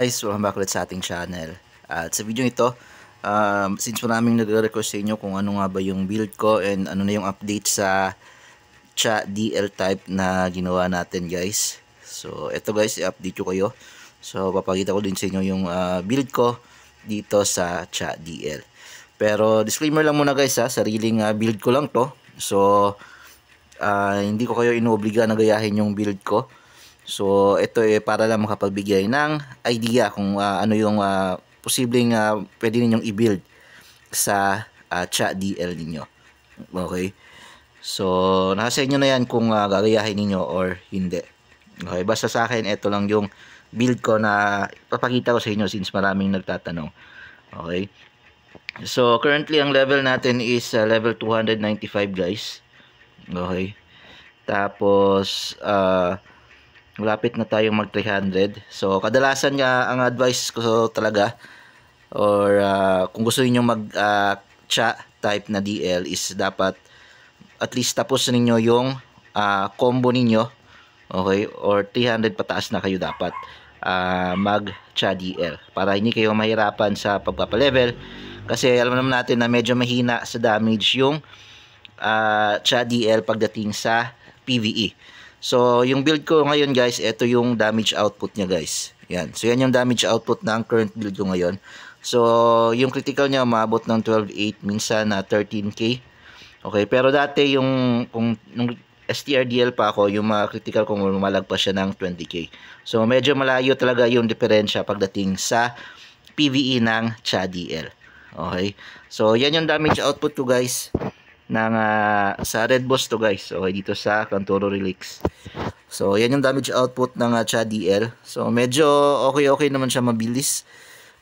guys, welcome back ulit sa ating channel At sa video ito, um, since maraming nagre-request sa inyo kung ano nga ba yung build ko and ano na yung update sa cha DL type na ginawa natin guys So ito guys, i-update ko kayo So papakita ko din sa inyo yung uh, build ko dito sa cha DL Pero disclaimer lang muna guys ha, sariling uh, build ko lang to So uh, hindi ko kayo inuobliga na gayahin yung build ko So, ito eh para lang makapagbigay ng idea kung uh, ano yung uh, posibleng uh, pwede ninyong i-build sa uh, chat DL ninyo. Okay? So, nasa inyo na yan kung uh, gagayahin ninyo or hindi. Okay, basta sa akin, ito lang yung build ko na papakita ko sa inyo since maraming nagtatanong. Okay? So, currently, ang level natin is uh, level 295, guys. Okay? Tapos, uh, malapit na tayong mag 300 so kadalasan nga ang advice ko talaga or uh, kung gusto niyo mag uh, ah, cha type na DL is dapat at least tapos ninyo yung uh, combo ninyo okay or 300 pataas na kayo dapat uh, mag cha DL para hindi kayo mahirapan sa pagpapalevel kasi alam naman natin na medyo mahina sa damage yung uh, cha DL pagdating sa PVE So, yung build ko ngayon guys, ito yung damage output niya guys. Yan. So, yan yung damage output na ang current build ko ngayon. So, yung critical niya maabot ng 12.8, minsan na 13k. Okay, pero dati yung kung nung STRDL pa ako, yung mga critical kung lumalagpas siya ng 20k. So, medyo malayo talaga yung diferensya pagdating sa PVE ng CHADL. E okay? So, yan yung damage output ko guys ng uh, sa Red Boss to guys. Okay, dito sa Cantoro Relix. So, yan yung damage output ng uh, ah, Cha DL. So, medyo okay-okay naman siya mabilis.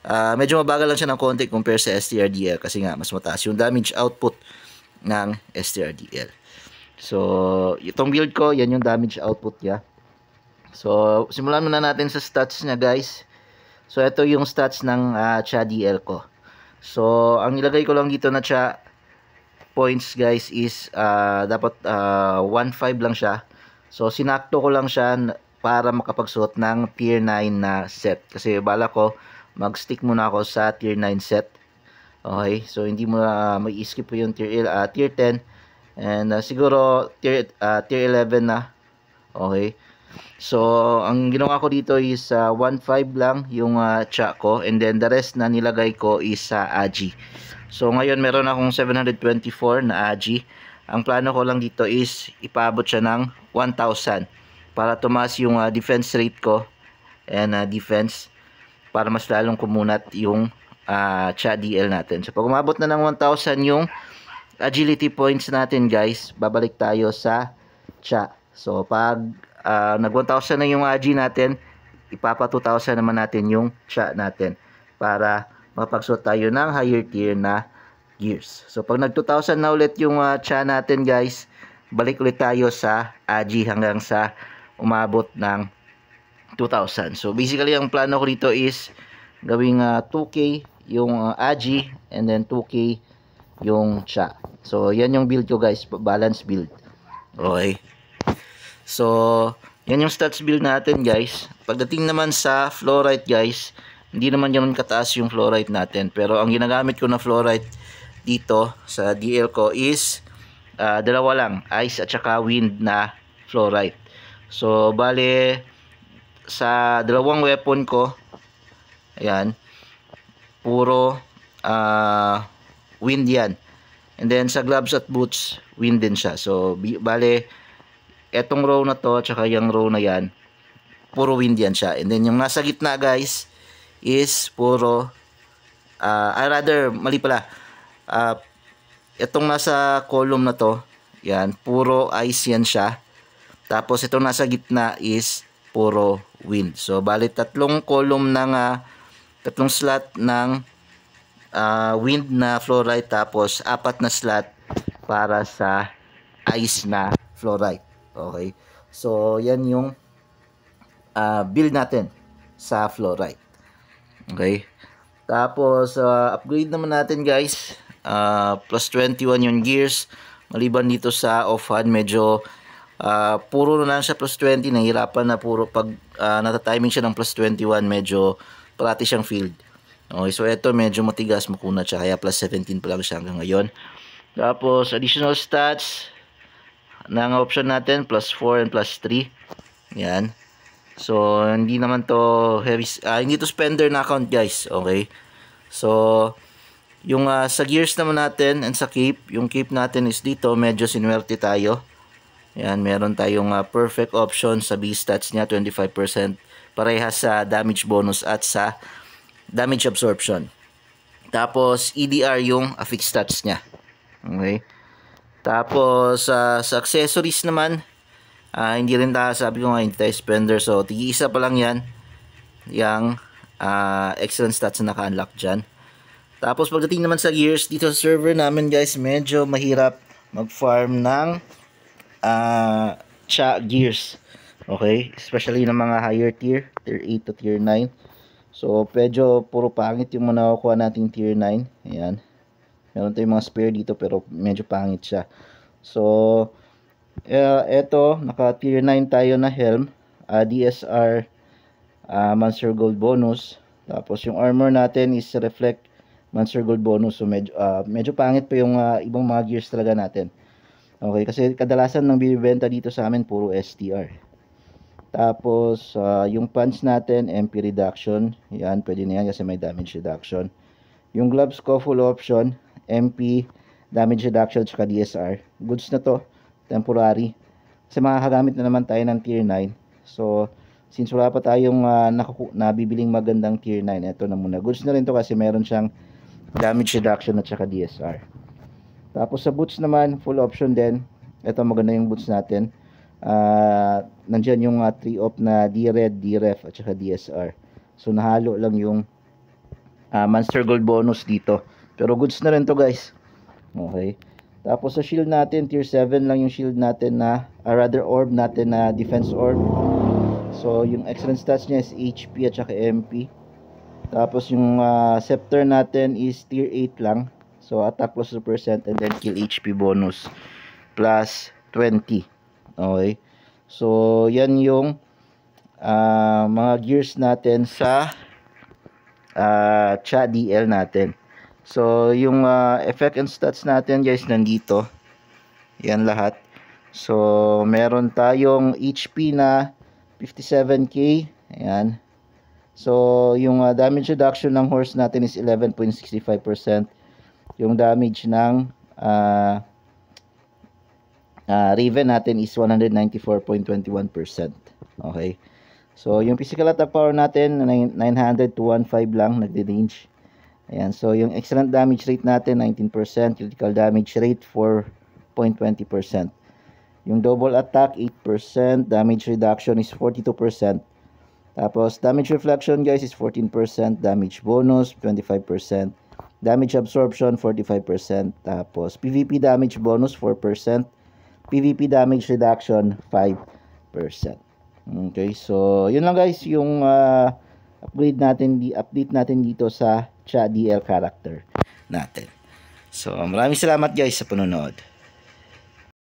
Uh, medyo mabagal lang siya ng konti compare sa STRDL kasi nga mas mataas yung damage output ng STRDL. So, itong build ko, yan yung damage output niya. So, simulan muna natin sa stats niya guys. So, ito yung stats ng uh, Cha DL ko. So, ang nilagay ko lang dito na Cha points guys is uh, dapat uh, ah, 1.5 lang siya. So sinakto ko lang siya para makapagsuot ng tier 9 na set. Kasi bala ko mag-stick muna ako sa tier 9 set. Okay, so hindi mo na uh, may skip yung tier, uh, tier 10 and uh, siguro tier, uh, tier 11 na. Okay. So, ang ginawa ko dito is uh, 1.5 lang yung uh, cha ko and then the rest na nilagay ko is sa uh, Aji. So ngayon meron akong 724 na AGI. Ang plano ko lang dito is ipaabot siya ng 1,000 para tumaas yung uh, defense rate ko and uh, defense para mas lalong kumunat yung uh, ah, CHA-DL natin. So pag umabot na ng 1,000 yung agility points natin guys, babalik tayo sa CHA. So pag uh, nag 1,000 na yung AG natin, ipapa 2,000 naman natin yung CHA natin para mapagsuot tayo ng higher tier na gears. So pag nag 2,000 na ulit yung uh, ah, cha natin guys, balik ulit tayo sa AG hanggang sa umabot ng 2,000. So basically ang plano ko dito is gawing uh, ah, 2K yung uh, ah, AG and then 2K yung cha. So yan yung build ko guys, balance build. Okay. So yan yung stats build natin guys. Pagdating naman sa flow rate guys, hindi naman ganoon kataas yung fluoride natin. Pero ang ginagamit ko na fluoride dito sa DL ko is uh, dalawa lang. Ice at saka wind na fluoride. So, bale sa dalawang weapon ko ayan puro uh, wind yan. And then sa gloves at boots, wind din siya. So bale etong row na to at saka yung row na yan, puro wind yan siya. And then yung nasa gitna guys, is puro uh, ah, I ah, rather mali pala uh, itong nasa column na to yan puro ice yan siya tapos itong nasa gitna is puro wind so bali tatlong column ng uh, tatlong slot ng uh, wind na fluorite tapos apat na slot para sa ice na fluorite okay so yan yung uh, build natin sa fluorite Okay? Tapos, uh, upgrade naman natin guys. Uh, plus 21 yung gears. Maliban dito sa off-hand, medyo uh, puro na lang siya plus 20. Nahirapan na puro pag uh, natatiming siya ng plus 21. Medyo parati siyang field. Okay, so ito medyo matigas makunat siya. Kaya plus 17 pa lang siya hanggang ngayon. Tapos, additional stats Nang ano option natin, plus 4 and plus 3. Yan. So, hindi naman to heavy, uh, hindi to spender na account guys. Okay? So, yung uh, sa gears naman natin and sa cape, yung cape natin is dito, medyo sinwerte tayo. Yan, meron tayong uh, perfect option sa B-stats niya, 25%. Pareha sa damage bonus at sa damage absorption. Tapos, EDR yung affix stats niya. Okay? Tapos, uh, sa accessories naman, uh, hindi rin tayo sabi ko nga hindi tayo spender so tig-isa pa lang yan yung uh, ah, excellent stats na naka-unlock dyan tapos pagdating naman sa gears dito sa server namin guys medyo mahirap mag-farm ng uh, cha gears okay especially ng mga higher tier tier 8 to tier 9 so medyo puro pangit yung nakukuha nating tier 9 ayan meron tayong mga spare dito pero medyo pangit siya so uh, eto, naka tier 9 tayo na helm. Uh, ah, DSR uh, ah, Monster Gold bonus. Tapos yung armor natin is reflect Monster Gold bonus. So medyo, uh, medyo pangit pa yung uh, ibang mga gears talaga natin. Okay, kasi kadalasan nang binibenta dito sa amin puro STR. Tapos uh, yung punch natin, MP reduction. Yan, pwede na yan kasi may damage reduction. Yung gloves ko full option, MP, damage reduction, tsaka DSR. Goods na to temporary. Kasi makakagamit na naman tayo ng tier 9. So, since wala pa tayong uh, nabibiling magandang tier 9, ito na muna. Goods na rin to kasi meron siyang damage reduction at saka DSR. Tapos sa boots naman, full option din. Ito maganda yung boots natin. Uh, nandyan yung 3-op ah, na D-Red, D-Ref at saka DSR. So nahalo lang yung uh, Monster Gold bonus dito. Pero goods na rin to guys. Okay. Tapos sa shield natin, tier 7 lang yung shield natin na, uh, rather orb natin na defense orb. So yung excellent stats niya is HP at saka MP. Tapos yung uh, scepter natin is tier 8 lang. So attack plus 2% and then kill HP bonus plus 20. Okay. So yan yung uh, mga gears natin sa uh, cha DL natin. So, yung uh, effect and stats natin guys, nandito. Yan lahat. So, meron tayong HP na 57k. Ayan. So, yung uh, damage reduction ng horse natin is 11.65%. Yung damage ng uh, uh, Raven natin is 194.21%. Okay. So, yung physical attack power natin, 900 to 1.5 lang, nagde-range. Ayan, so yung excellent damage rate natin 19%, critical damage rate 4.20%. Yung double attack 8%, damage reduction is 42%. Tapos damage reflection guys is 14%, damage bonus 25%, damage absorption 45%, tapos PVP damage bonus 4%, PVP damage reduction 5%. Okay, so yun lang guys yung uh, upgrade natin, di update natin dito sa siya DL character natin. So, maraming salamat guys sa panonood.